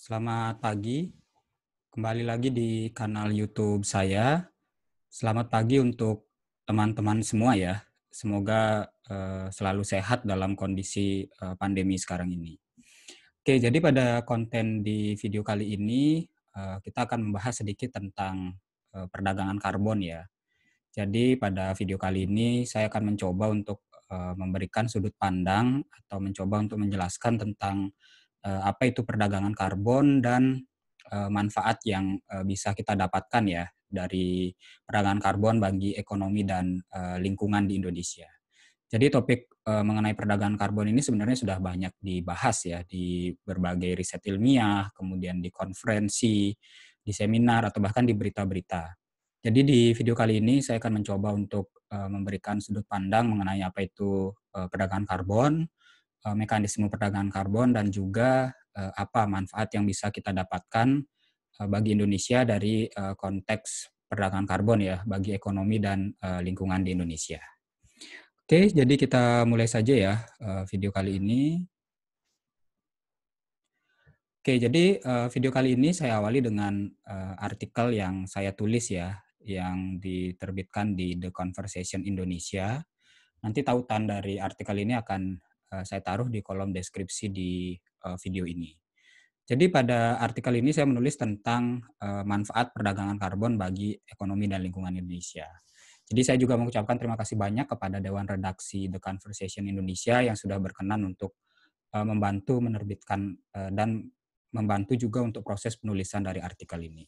Selamat pagi. Kembali lagi di kanal YouTube saya. Selamat pagi untuk teman-teman semua ya. Semoga uh, selalu sehat dalam kondisi uh, pandemi sekarang ini. Oke, jadi pada konten di video kali ini uh, kita akan membahas sedikit tentang uh, perdagangan karbon ya. Jadi pada video kali ini saya akan mencoba untuk uh, memberikan sudut pandang atau mencoba untuk menjelaskan tentang uh, apa itu perdagangan karbon dan uh, manfaat yang uh, bisa kita dapatkan ya dari perdagangan karbon bagi ekonomi dan uh, lingkungan di Indonesia. Jadi topik uh, mengenai perdagangan karbon ini sebenarnya sudah banyak dibahas ya di berbagai riset ilmiah, kemudian di konferensi, di seminar atau bahkan di berita-berita. Jadi di video kali ini saya akan mencoba untuk memberikan sudut pandang mengenai apa itu perdagangan karbon, Eh, mekanisme perdagangan karbon dan juga eh, apa manfaat yang bisa kita dapatkan eh, bagi Indonesia dari konteks perdagangan karbon ya bagi ekonomi dan lingkungan di Indonesia. Oke, jadi kita mulai saja ya video kali ini. Oke, jadi video kali ini saya awali dengan artikel yang saya tulis ya, yang diterbitkan di The Conversation Indonesia. Nanti tautan dari artikel ini akan Eh, saya taruh di kolom deskripsi di eh, video ini. Jadi pada artikel ini saya menulis tentang eh, manfaat perdagangan karbon bagi ekonomi dan lingkungan Indonesia. Jadi saya juga mengucapkan terima kasih banyak kepada Dewan Redaksi The Conversation Indonesia yang sudah berkenan untuk membantu menerbitkan dan membantu juga untuk proses penulisan dari artikel ini.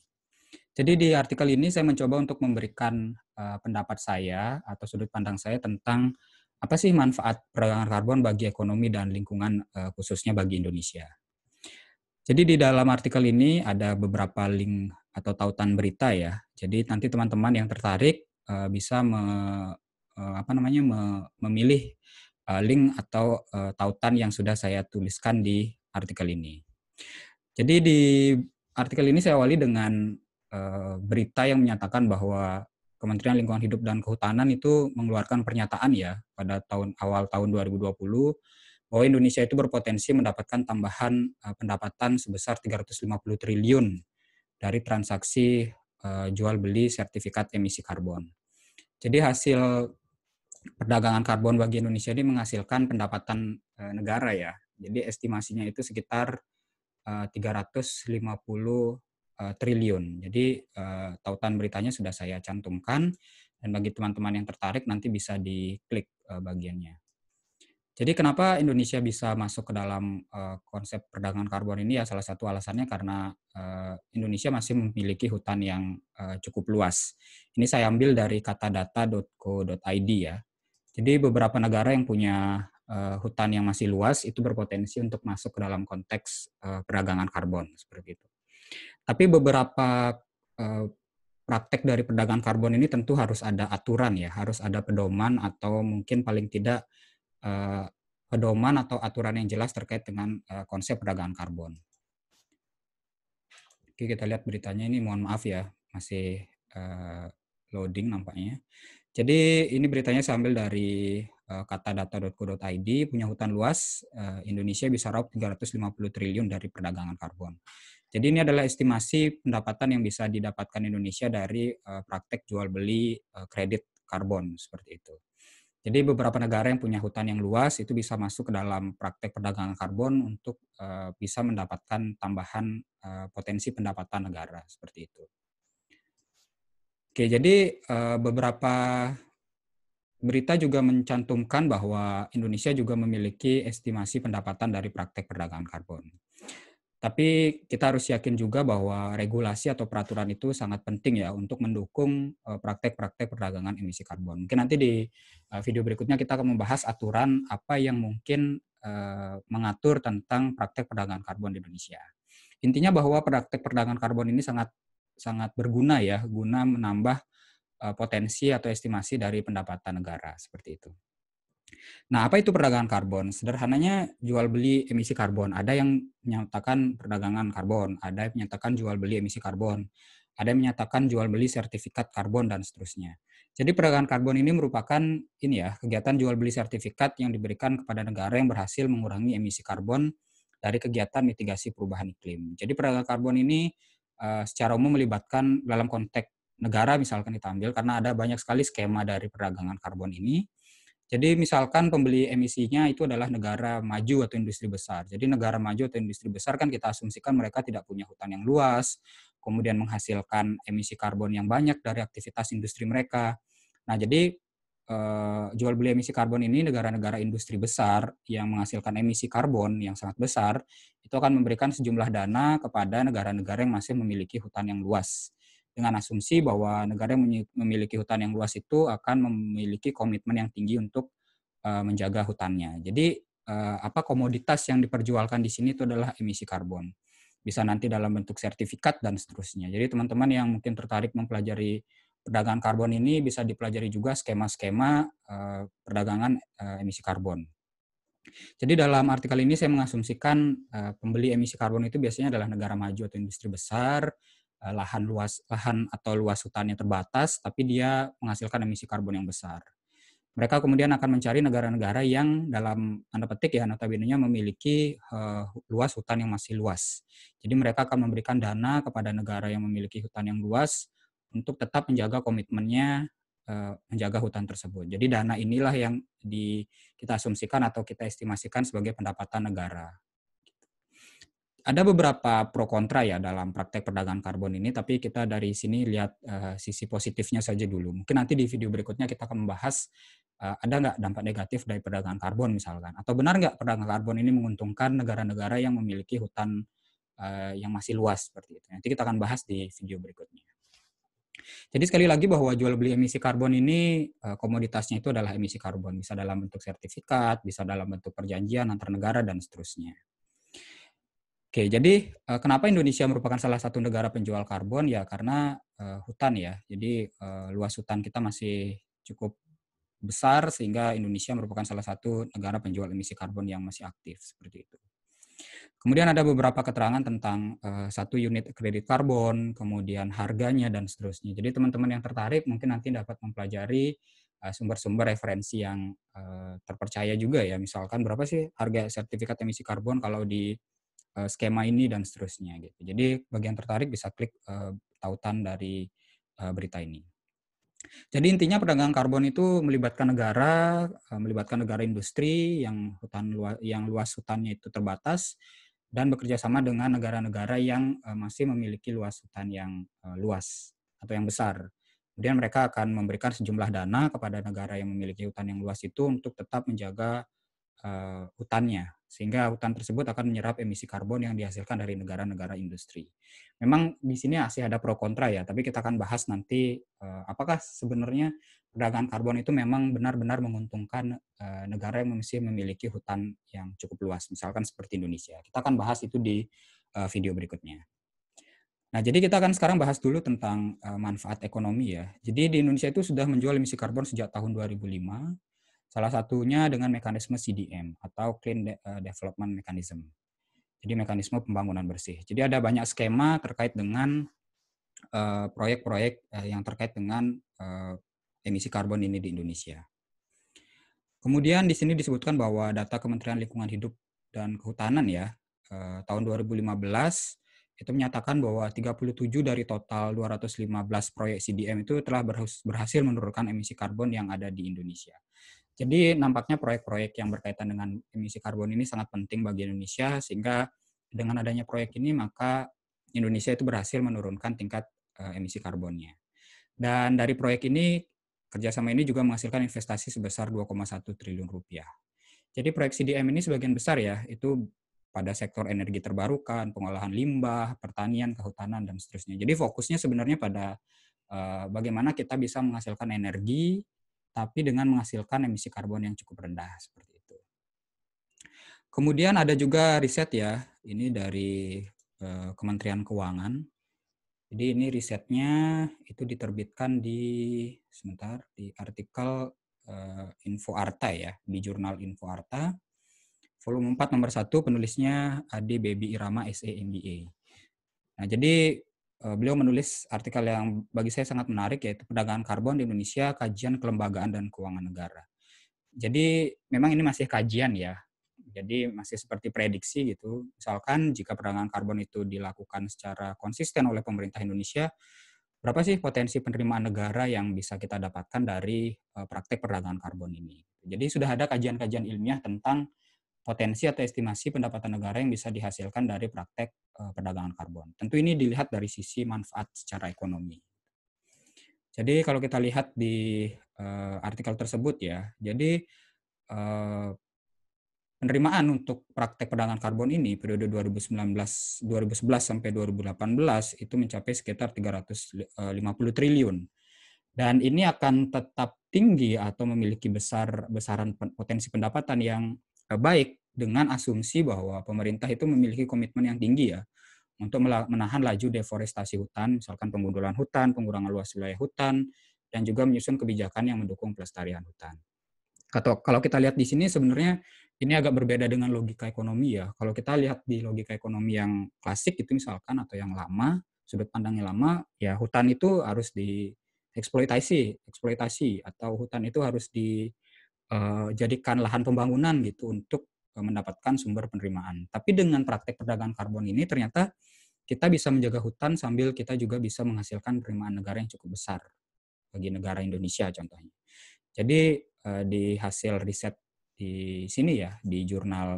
Jadi di artikel ini saya mencoba untuk memberikan pendapat saya atau sudut pandang saya tentang apa sih manfaat perdagangan karbon bagi ekonomi dan lingkungan eh, khususnya bagi Indonesia? Jadi di dalam artikel ini ada beberapa link atau tautan berita ya. Jadi nanti teman-teman yang tertarik eh, bisa me, eh, apa namanya memilih link atau tautan yang sudah saya tuliskan di artikel ini. Jadi di artikel ini saya awali dengan berita yang menyatakan bahwa Kementerian Lingkungan Hidup dan Kehutanan itu mengeluarkan pernyataan ya pada tahun awal tahun 2020 bahwa Indonesia itu berpotensi mendapatkan tambahan eh, pendapatan sebesar 350 triliun dari transaksi eh, jual beli sertifikat emisi karbon. Jadi hasil perdagangan karbon bagi Indonesia ini menghasilkan pendapatan eh, negara ya. Jadi estimasinya itu sekitar 350 Eh, triliun. Jadi uh, tautan beritanya sudah saya cantumkan dan bagi teman-teman yang tertarik nanti bisa diklik uh, bagiannya. Jadi kenapa Indonesia bisa masuk ke dalam uh, konsep perdagangan karbon ini ya salah satu alasannya karena uh, Indonesia masih memiliki hutan yang uh, cukup luas. Ini saya ambil dari katadata.co.id ya. Jadi beberapa negara yang punya uh, hutan yang masih luas itu berpotensi untuk masuk ke dalam konteks uh, perdagangan karbon seperti itu. Tapi beberapa eh, praktek dari perdagangan karbon ini tentu harus ada aturan ya, harus ada pedoman atau mungkin paling tidak eh, pedoman atau aturan yang jelas terkait dengan eh, konsep perdagangan karbon. Oke, kita lihat beritanya ini mohon maaf ya, masih loading nampaknya. Jadi ini beritanya sambil dari uh, katadata.co.id, punya hutan luas, Indonesia bisa raup 350 triliun dari perdagangan karbon. Jadi ini adalah estimasi pendapatan yang bisa didapatkan Indonesia dari eh, praktek jual beli eh, kredit karbon seperti itu. Jadi beberapa negara yang punya hutan yang luas itu bisa masuk ke dalam praktek perdagangan karbon untuk eh, bisa mendapatkan tambahan potensi pendapatan negara seperti itu. Oke, jadi beberapa berita juga mencantumkan bahwa Indonesia juga memiliki estimasi pendapatan dari praktek perdagangan karbon. Tapi kita harus yakin juga bahwa regulasi atau peraturan itu sangat penting ya untuk mendukung eh, praktek-praktek perdagangan emisi karbon. Mungkin nanti di eh, video berikutnya kita akan membahas aturan apa yang mungkin eh, mengatur tentang praktek perdagangan karbon di Indonesia. Intinya bahwa praktek perdagangan karbon ini sangat sangat berguna ya, guna menambah potensi atau estimasi dari pendapatan negara seperti itu. Nah, apa itu perdagangan karbon? Sederhananya jual beli emisi karbon. Ada yang menyatakan perdagangan karbon, ada yang menyatakan jual beli emisi karbon, ada yang menyatakan jual beli sertifikat karbon dan seterusnya. Jadi perdagangan karbon ini merupakan ini ya, kegiatan jual beli sertifikat yang diberikan kepada negara yang berhasil mengurangi emisi karbon dari kegiatan mitigasi perubahan iklim. Jadi perdagangan karbon ini uh, secara umum melibatkan dalam konteks negara misalkan kita ambil karena ada banyak sekali skema dari perdagangan karbon ini jadi misalkan pembeli emisinya itu adalah negara maju atau industri besar. Jadi negara maju atau industri besar kan kita asumsikan mereka tidak punya hutan yang luas, kemudian menghasilkan emisi karbon yang banyak dari aktivitas industri mereka. Nah, jadi eh, jual beli emisi karbon ini negara-negara industri besar yang menghasilkan emisi karbon yang sangat besar itu akan memberikan sejumlah dana kepada negara-negara yang masih memiliki hutan yang luas dengan asumsi bahwa negara yang memiliki hutan yang luas itu akan memiliki komitmen yang tinggi untuk eh, menjaga hutannya. Jadi eh, apa komoditas yang diperjualkan di sini itu adalah emisi karbon. Bisa nanti dalam bentuk sertifikat dan seterusnya. Jadi teman-teman yang mungkin tertarik mempelajari perdagangan karbon ini bisa dipelajari juga skema-skema eh, perdagangan emisi karbon. Jadi dalam artikel ini saya mengasumsikan pembeli emisi karbon itu biasanya adalah negara maju atau industri besar Eh, lahan luas lahan atau luas hutan yang terbatas, tapi dia menghasilkan emisi karbon yang besar. Mereka kemudian akan mencari negara-negara yang dalam tanda petik ya notabene-nya memiliki uh, luas hutan yang masih luas. Jadi mereka akan memberikan dana kepada negara yang memiliki hutan yang luas untuk tetap menjaga komitmennya uh, menjaga hutan tersebut. Jadi dana inilah yang di kita asumsikan atau kita estimasikan sebagai pendapatan negara ada beberapa pro kontra ya dalam praktek perdagangan karbon ini, tapi kita dari sini lihat uh, sisi positifnya saja dulu. Mungkin nanti di video berikutnya kita akan membahas uh, ada nggak dampak negatif dari perdagangan karbon misalkan, atau benar nggak perdagangan karbon ini menguntungkan negara-negara yang memiliki hutan uh, yang masih luas seperti itu. Nanti kita akan bahas di video berikutnya. Jadi sekali lagi bahwa jual beli emisi karbon ini komoditasnya itu adalah emisi karbon, bisa dalam bentuk sertifikat, bisa dalam bentuk perjanjian antar negara dan seterusnya. Oke, jadi eh, kenapa Indonesia merupakan salah satu negara penjual karbon ya karena uh, hutan ya. Jadi uh, luas hutan kita masih cukup besar sehingga Indonesia merupakan salah satu negara penjual emisi karbon yang masih aktif seperti itu. Kemudian ada beberapa keterangan tentang uh, satu unit kredit karbon, kemudian harganya dan seterusnya. Jadi teman-teman yang tertarik mungkin nanti dapat mempelajari sumber-sumber referensi yang uh, terpercaya juga ya. Misalkan berapa sih harga sertifikat emisi karbon kalau di Eh, skema ini dan seterusnya gitu. Jadi bagi yang tertarik bisa klik eh, tautan dari eh, berita ini. Jadi intinya perdagangan karbon itu melibatkan negara, melibatkan negara industri yang hutan luas, yang luas hutannya itu terbatas dan bekerja sama dengan negara-negara yang masih memiliki luas hutan yang luas atau yang besar. Kemudian mereka akan memberikan sejumlah dana kepada negara yang memiliki hutan yang luas itu untuk tetap menjaga hutannya sehingga hutan tersebut akan menyerap emisi karbon yang dihasilkan dari negara-negara industri. Memang di sini masih ada pro kontra ya, tapi kita akan bahas nanti eh, apakah sebenarnya perdagangan karbon itu memang benar-benar menguntungkan eh, negara yang masih memiliki hutan yang cukup luas, misalkan seperti Indonesia. Kita akan bahas itu di eh, video berikutnya. Nah, jadi kita akan sekarang bahas dulu tentang manfaat ekonomi ya. Jadi di Indonesia itu sudah menjual emisi karbon sejak tahun 2005 Salah satunya dengan mekanisme CDM atau Clean eh, Development Mechanism. Jadi mekanisme pembangunan bersih. Jadi ada banyak skema terkait dengan eh, proyek-proyek eh, yang terkait dengan emisi karbon ini di Indonesia. Kemudian di sini disebutkan bahwa data Kementerian Lingkungan Hidup dan Kehutanan ya tahun 2015 itu menyatakan bahwa 37 dari total 215 proyek CDM itu telah berhasil menurunkan emisi karbon yang ada di Indonesia. Jadi nampaknya proyek-proyek yang berkaitan dengan emisi karbon ini sangat penting bagi Indonesia sehingga dengan adanya proyek ini maka Indonesia itu berhasil menurunkan tingkat eh, emisi karbonnya. Dan dari proyek ini kerjasama ini juga menghasilkan investasi sebesar 2,1 triliun rupiah. Jadi proyek CDM ini sebagian besar ya itu pada sektor energi terbarukan, pengolahan limbah, pertanian, kehutanan dan seterusnya. Jadi fokusnya sebenarnya pada eh, bagaimana kita bisa menghasilkan energi tapi dengan menghasilkan emisi karbon yang cukup rendah seperti itu. Kemudian ada juga riset ya, ini dari eh, Kementerian Keuangan. Jadi ini risetnya itu diterbitkan di sebentar di artikel eh, Info Arta ya, di jurnal Info Arta. Volume 4 nomor 1 penulisnya Ade Baby Irama SE MBA. Nah, jadi Eh, beliau menulis artikel yang bagi saya sangat menarik yaitu perdagangan karbon di Indonesia kajian kelembagaan dan keuangan negara. Jadi memang ini masih kajian ya. Jadi masih seperti prediksi gitu. Misalkan jika perdagangan karbon itu dilakukan secara konsisten oleh pemerintah Indonesia, berapa sih potensi penerimaan negara yang bisa kita dapatkan dari eh, praktek perdagangan karbon ini? Jadi sudah ada kajian-kajian ilmiah tentang potensi atau estimasi pendapatan negara yang bisa dihasilkan dari praktek eh, perdagangan karbon. Tentu ini dilihat dari sisi manfaat secara ekonomi. Jadi kalau kita lihat di eh, artikel tersebut ya, jadi eh, penerimaan untuk praktek perdagangan karbon ini periode 2019 2011 sampai 2018 itu mencapai sekitar 350 triliun. Dan ini akan tetap tinggi atau memiliki besar besaran potensi pendapatan yang Eh, baik dengan asumsi bahwa pemerintah itu memiliki komitmen yang tinggi ya untuk menahan laju deforestasi hutan, misalkan penggundulan hutan, pengurangan luas wilayah hutan, dan juga menyusun kebijakan yang mendukung pelestarian hutan. Atau kalau kita lihat di sini sebenarnya ini agak berbeda dengan logika ekonomi ya. Kalau kita lihat di logika ekonomi yang klasik itu misalkan atau yang lama, sudut pandangnya lama, ya hutan itu harus dieksploitasi, eksploitasi atau hutan itu harus di Eh, jadikan lahan pembangunan gitu untuk eh, mendapatkan sumber penerimaan. Tapi dengan praktek perdagangan karbon ini ternyata kita bisa menjaga hutan sambil kita juga bisa menghasilkan penerimaan negara yang cukup besar bagi negara Indonesia contohnya. Jadi eh, di hasil riset di sini ya di jurnal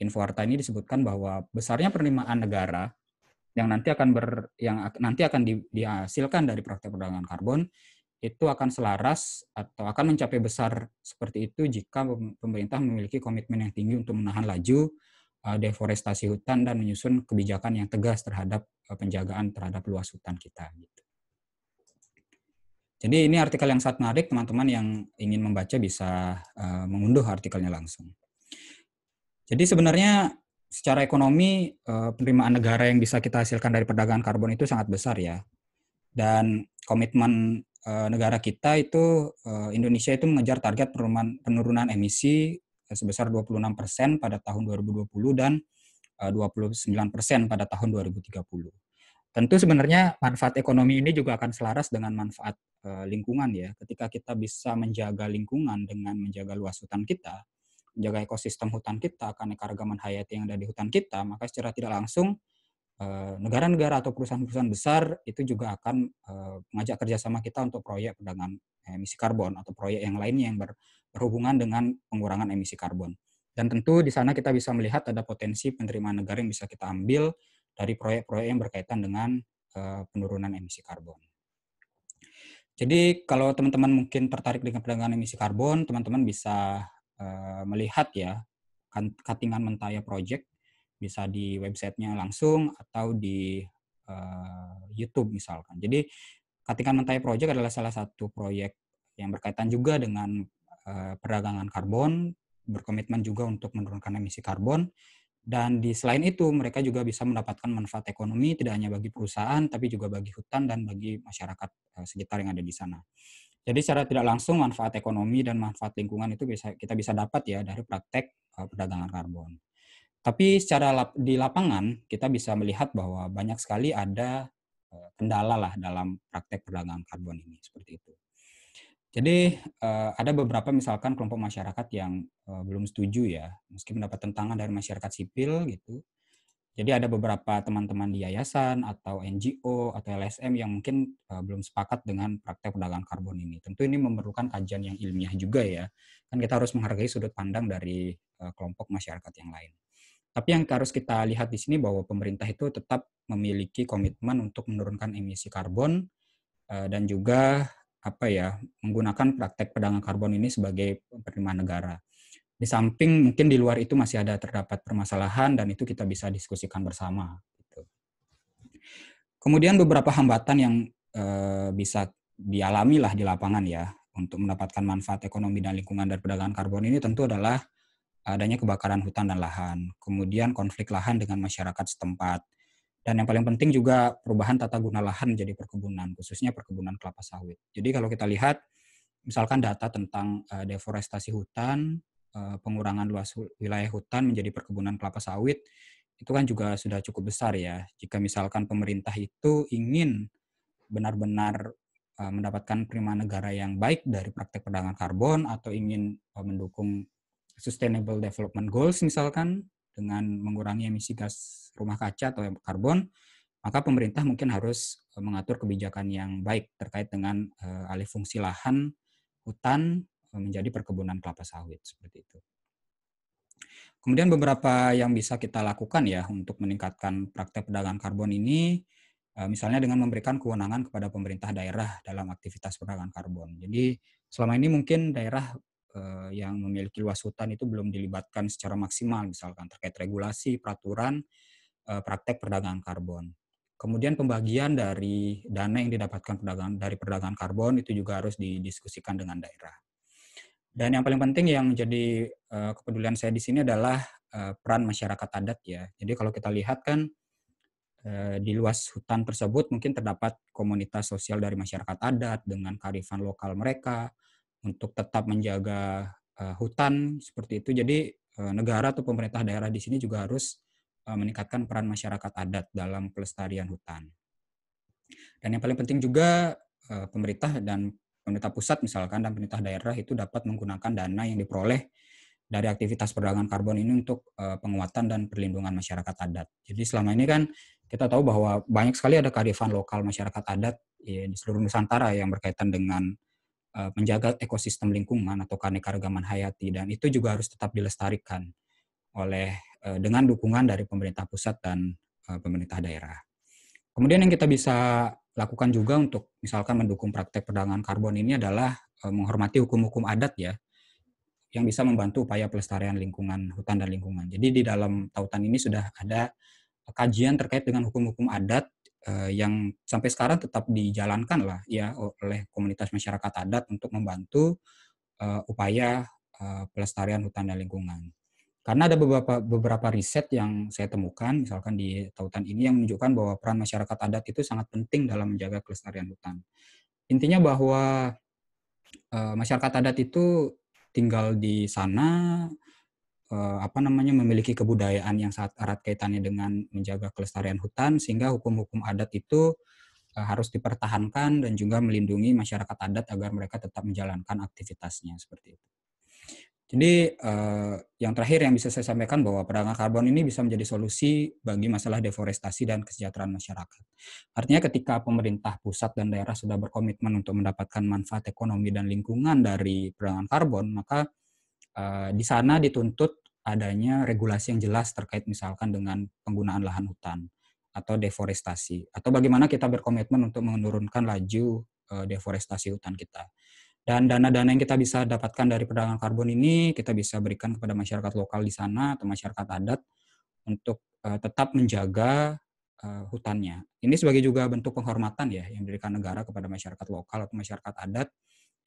Infoarta ini disebutkan bahwa besarnya penerimaan negara yang nanti akan ber yang nanti akan di, dihasilkan dari praktek perdagangan karbon itu akan selaras atau akan mencapai besar seperti itu jika pemerintah memiliki komitmen yang tinggi untuk menahan laju eh, deforestasi hutan dan menyusun kebijakan yang tegas terhadap eh, penjagaan terhadap luas hutan kita. Gitu. Jadi ini artikel yang sangat menarik, teman-teman yang ingin membaca bisa eh, mengunduh artikelnya langsung. Jadi sebenarnya secara ekonomi penerimaan negara yang bisa kita hasilkan dari perdagangan karbon itu sangat besar ya. Dan komitmen Eh, negara kita itu eh, Indonesia itu mengejar target penurunan, penurunan emisi eh, sebesar 26 persen pada tahun 2020 dan 29 persen pada tahun 2030. Tentu sebenarnya manfaat ekonomi ini juga akan selaras dengan manfaat lingkungan ya. Ketika kita bisa menjaga lingkungan dengan menjaga luas hutan kita, menjaga ekosistem hutan kita, akan keanekaragaman hayati yang ada di hutan kita, maka secara tidak langsung Eh, negara-negara atau perusahaan-perusahaan besar itu juga akan eh, mengajak kerjasama kita untuk proyek perdagangan emisi karbon atau proyek yang lainnya yang berhubungan dengan pengurangan emisi karbon. Dan tentu di sana kita bisa melihat ada potensi penerimaan negara yang bisa kita ambil dari proyek-proyek yang berkaitan dengan eh, penurunan emisi karbon. Jadi kalau teman-teman mungkin tertarik dengan perdagangan emisi karbon, teman-teman bisa melihat ya kan, katingan mentaya project bisa di websitenya langsung atau di uh, YouTube misalkan. Jadi Katikan Mentai Project adalah salah satu proyek yang berkaitan juga dengan uh, perdagangan karbon, berkomitmen juga untuk menurunkan emisi karbon. Dan di selain itu, mereka juga bisa mendapatkan manfaat ekonomi tidak hanya bagi perusahaan, tapi juga bagi hutan dan bagi masyarakat eh, sekitar yang ada di sana. Jadi secara tidak langsung manfaat ekonomi dan manfaat lingkungan itu bisa kita bisa dapat ya dari praktek perdagangan karbon. Tapi secara lap, di lapangan kita bisa melihat bahwa banyak sekali ada eh, kendala lah dalam praktek perdagangan karbon ini seperti itu. Jadi eh, ada beberapa misalkan kelompok masyarakat yang eh, belum setuju ya, meski mendapat tentangan dari masyarakat sipil gitu. Jadi ada beberapa teman-teman di yayasan atau NGO atau LSM yang mungkin belum sepakat dengan praktek perdagangan karbon ini. Tentu ini memerlukan kajian yang ilmiah juga ya. Kan kita harus menghargai sudut pandang dari kelompok masyarakat yang lain. Tapi yang harus kita lihat di sini bahwa pemerintah itu tetap memiliki komitmen untuk menurunkan emisi karbon eh, dan juga apa ya menggunakan praktek pedangan karbon ini sebagai penerimaan negara. Di samping mungkin di luar itu masih ada terdapat permasalahan dan itu kita bisa diskusikan bersama. Gitu. Kemudian beberapa hambatan yang eh, bisa dialami lah di lapangan ya untuk mendapatkan manfaat ekonomi dan lingkungan dari perdagangan karbon ini tentu adalah adanya kebakaran hutan dan lahan, kemudian konflik lahan dengan masyarakat setempat, dan yang paling penting juga perubahan tata guna lahan menjadi perkebunan, khususnya perkebunan kelapa sawit. Jadi kalau kita lihat, misalkan data tentang eh, deforestasi hutan, eh, pengurangan luas wilayah hutan menjadi perkebunan kelapa sawit, itu kan juga sudah cukup besar ya. Jika misalkan pemerintah itu ingin benar-benar eh, mendapatkan prima negara yang baik dari praktek perdagangan karbon atau ingin mendukung Sustainable Development Goals misalkan dengan mengurangi emisi gas rumah kaca atau karbon, maka pemerintah mungkin harus e, mengatur kebijakan yang baik terkait dengan e, alih fungsi lahan hutan e, menjadi perkebunan kelapa sawit seperti itu. Kemudian beberapa yang bisa kita lakukan ya untuk meningkatkan praktek perdagangan karbon ini misalnya dengan memberikan kewenangan kepada pemerintah daerah dalam aktivitas perdagangan karbon. Jadi selama ini mungkin daerah eh, yang memiliki luas hutan itu belum dilibatkan secara maksimal misalkan terkait regulasi, peraturan, eh, praktek perdagangan karbon. Kemudian pembagian dari dana yang didapatkan perdagangan dari perdagangan karbon itu juga harus didiskusikan dengan daerah. Dan yang paling penting yang menjadi uh, eh, kepedulian saya di sini adalah uh, peran masyarakat adat ya. Jadi kalau kita lihat kan eh, di luas hutan tersebut mungkin terdapat komunitas sosial dari masyarakat adat dengan karifan lokal mereka, untuk tetap menjaga uh, hutan seperti itu. Jadi uh, negara atau pemerintah daerah di sini juga harus uh, meningkatkan peran masyarakat adat dalam pelestarian hutan. Dan yang paling penting juga uh, pemerintah dan pemerintah pusat misalkan dan pemerintah daerah itu dapat menggunakan dana yang diperoleh dari aktivitas perdagangan karbon ini untuk uh, penguatan dan perlindungan masyarakat adat. Jadi selama ini kan kita tahu bahwa banyak sekali ada kearifan lokal masyarakat adat ya, di seluruh Nusantara yang berkaitan dengan Eh, menjaga ekosistem lingkungan atau keanekaragaman hayati dan itu juga harus tetap dilestarikan oleh eh, dengan dukungan dari pemerintah pusat dan eh, pemerintah daerah. Kemudian yang kita bisa lakukan juga untuk misalkan mendukung praktek perdagangan karbon ini adalah menghormati hukum-hukum adat ya yang bisa membantu upaya pelestarian lingkungan hutan dan lingkungan. Jadi di dalam tautan ini sudah ada kajian terkait dengan hukum-hukum adat uh, yang sampai sekarang tetap dijalankan lah ya oleh komunitas masyarakat adat untuk membantu uh, upaya uh, pelestarian hutan dan lingkungan. Karena ada beberapa beberapa riset yang saya temukan, misalkan di tautan ini yang menunjukkan bahwa peran masyarakat adat itu sangat penting dalam menjaga kelestarian hutan. Intinya bahwa uh, masyarakat adat itu tinggal di sana, Eh, apa namanya memiliki kebudayaan yang sangat erat kaitannya dengan menjaga kelestarian hutan sehingga hukum-hukum adat itu eh, harus dipertahankan dan juga melindungi masyarakat adat agar mereka tetap menjalankan aktivitasnya seperti itu. Jadi eh, yang terakhir yang bisa saya sampaikan bahwa perdagangan karbon ini bisa menjadi solusi bagi masalah deforestasi dan kesejahteraan masyarakat. Artinya ketika pemerintah pusat dan daerah sudah berkomitmen untuk mendapatkan manfaat ekonomi dan lingkungan dari perdagangan karbon, maka Eh, di sana dituntut adanya regulasi yang jelas terkait misalkan dengan penggunaan lahan hutan atau deforestasi atau bagaimana kita berkomitmen untuk menurunkan laju eh, deforestasi hutan kita. Dan dana-dana yang kita bisa dapatkan dari perdagangan karbon ini kita bisa berikan kepada masyarakat lokal di sana atau masyarakat adat untuk eh, tetap menjaga hutannya. Ini sebagai juga bentuk penghormatan ya yang diberikan negara kepada masyarakat lokal atau masyarakat adat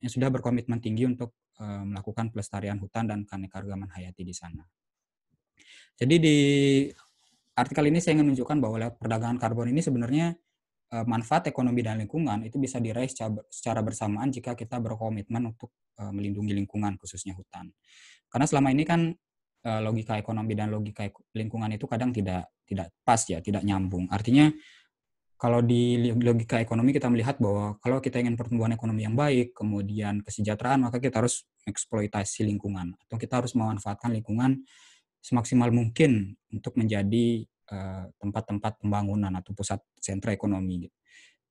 yang sudah berkomitmen tinggi untuk eh, melakukan pelestarian hutan dan keanekaragaman hayati di sana. Jadi di artikel ini saya ingin menunjukkan bahwa lewat perdagangan karbon ini sebenarnya eh, manfaat ekonomi dan lingkungan itu bisa diraih secara bersamaan jika kita berkomitmen untuk eh, melindungi lingkungan khususnya hutan. Karena selama ini kan logika ekonomi dan logika lingkungan itu kadang tidak tidak pas ya, tidak nyambung. Artinya kalau di logika ekonomi kita melihat bahwa kalau kita ingin pertumbuhan ekonomi yang baik, kemudian kesejahteraan, maka kita harus eksploitasi lingkungan atau kita harus memanfaatkan lingkungan semaksimal mungkin untuk menjadi eh, tempat-tempat uh, pembangunan atau pusat sentra ekonomi. Gitu.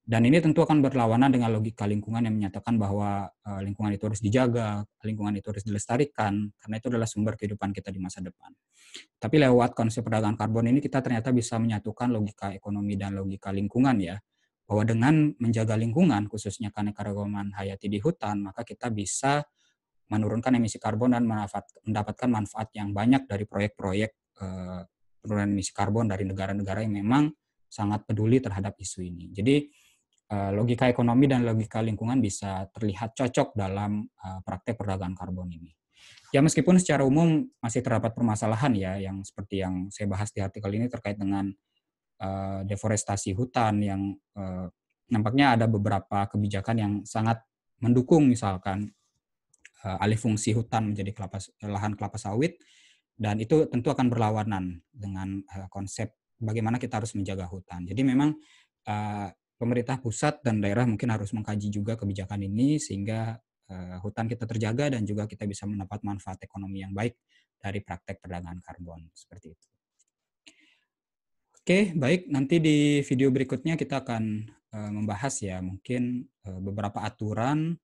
Dan ini tentu akan berlawanan dengan logika lingkungan yang menyatakan bahwa eh, lingkungan itu harus dijaga, lingkungan itu harus dilestarikan, karena itu adalah sumber kehidupan kita di masa depan. Tapi lewat konsep perdagangan karbon ini kita ternyata bisa menyatukan logika ekonomi dan logika lingkungan ya, bahwa dengan menjaga lingkungan, khususnya keanekaragaman hayati di hutan, maka kita bisa menurunkan emisi karbon dan mendapatkan manfaat yang banyak dari proyek-proyek eh, penurunan emisi karbon dari negara-negara yang memang sangat peduli terhadap isu ini. Jadi Eh, logika ekonomi dan logika lingkungan bisa terlihat cocok dalam eh, praktek perdagangan karbon ini. Ya meskipun secara umum masih terdapat permasalahan ya yang seperti yang saya bahas di artikel ini terkait dengan eh, deforestasi hutan yang nampaknya ada beberapa kebijakan yang sangat mendukung misalkan alih fungsi hutan menjadi kelapa, lahan kelapa sawit dan itu tentu akan berlawanan dengan konsep bagaimana kita harus menjaga hutan. Jadi memang pemerintah pusat dan daerah mungkin harus mengkaji juga kebijakan ini sehingga eh, hutan kita terjaga dan juga kita bisa mendapat manfaat ekonomi yang baik dari praktek perdagangan karbon seperti itu. Oke, baik. Nanti di video berikutnya kita akan eh, membahas ya mungkin eh, beberapa aturan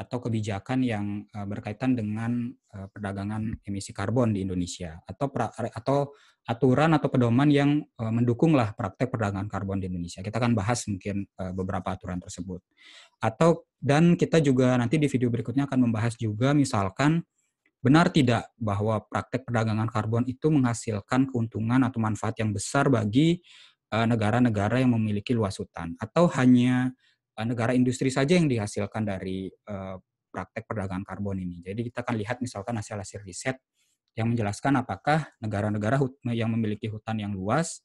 atau kebijakan yang eh, berkaitan dengan eh, perdagangan emisi karbon di Indonesia atau pra, eh, atau aturan atau pedoman yang uh, mendukunglah praktek perdagangan karbon di Indonesia. Kita akan bahas mungkin beberapa aturan tersebut. Atau dan kita juga nanti di video berikutnya akan membahas juga misalkan benar tidak bahwa praktek perdagangan karbon itu menghasilkan keuntungan atau manfaat yang besar bagi negara-negara yang memiliki luas hutan atau hanya Eh, negara industri saja yang dihasilkan dari eh, praktek perdagangan karbon ini. Jadi kita akan lihat misalkan hasil-hasil riset yang menjelaskan apakah negara-negara yang memiliki hutan yang luas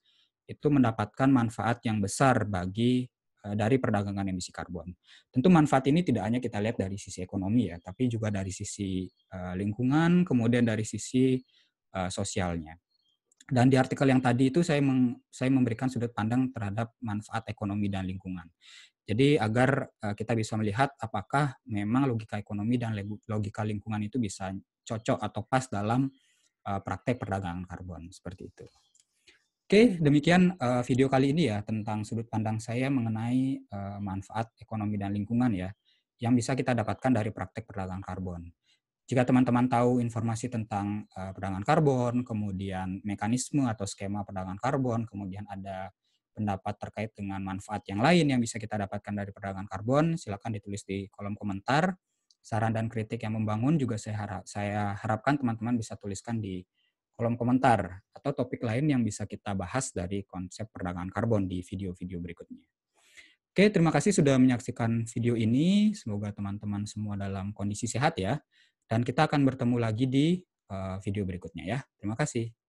itu mendapatkan manfaat yang besar bagi eh, dari perdagangan emisi karbon. Tentu manfaat ini tidak hanya kita lihat dari sisi ekonomi ya, tapi juga dari sisi lingkungan, kemudian dari sisi sosialnya. Dan di artikel yang tadi itu saya saya memberikan sudut pandang terhadap manfaat ekonomi dan lingkungan. Jadi agar eh, kita bisa melihat apakah memang logika ekonomi dan logika lingkungan itu bisa cocok atau pas dalam eh, praktek perdagangan karbon seperti itu. Oke, demikian eh, video kali ini ya tentang sudut pandang saya mengenai manfaat ekonomi dan lingkungan ya yang bisa kita dapatkan dari praktek perdagangan karbon. Jika teman-teman tahu informasi tentang perdagangan karbon, kemudian mekanisme atau skema perdagangan karbon, kemudian ada pendapat terkait dengan manfaat yang lain yang bisa kita dapatkan dari perdagangan karbon, silakan ditulis di kolom komentar. Saran dan kritik yang membangun juga saya, harap, saya harapkan teman-teman bisa tuliskan di kolom komentar atau topik lain yang bisa kita bahas dari konsep perdagangan karbon di video-video berikutnya. Oke, terima kasih sudah menyaksikan video ini. Semoga teman-teman semua dalam kondisi sehat ya. Dan kita akan bertemu lagi di eh, video berikutnya ya. Terima kasih.